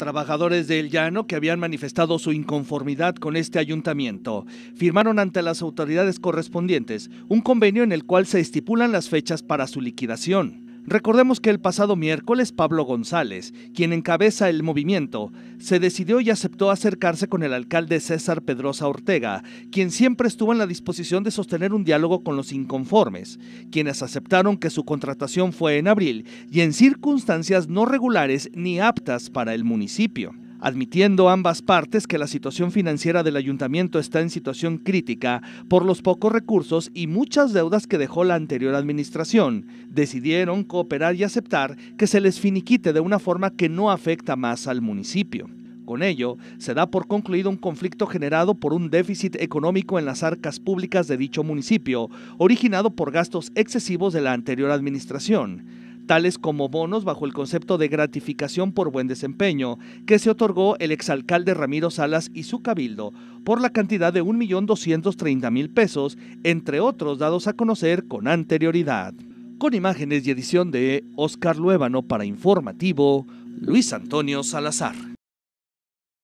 Trabajadores del Llano que habían manifestado su inconformidad con este ayuntamiento firmaron ante las autoridades correspondientes un convenio en el cual se estipulan las fechas para su liquidación. Recordemos que el pasado miércoles Pablo González, quien encabeza el movimiento, se decidió y aceptó acercarse con el alcalde César Pedrosa Ortega, quien siempre estuvo en la disposición de sostener un diálogo con los inconformes, quienes aceptaron que su contratación fue en abril y en circunstancias no regulares ni aptas para el municipio admitiendo ambas partes que la situación financiera del ayuntamiento está en situación crítica por los pocos recursos y muchas deudas que dejó la anterior administración. Decidieron cooperar y aceptar que se les finiquite de una forma que no afecta más al municipio. Con ello, se da por concluido un conflicto generado por un déficit económico en las arcas públicas de dicho municipio, originado por gastos excesivos de la anterior administración tales como bonos bajo el concepto de gratificación por buen desempeño, que se otorgó el exalcalde Ramiro Salas y su cabildo por la cantidad de 1.230.000 pesos, entre otros dados a conocer con anterioridad. Con imágenes y edición de Oscar Luevano para Informativo, Luis Antonio Salazar.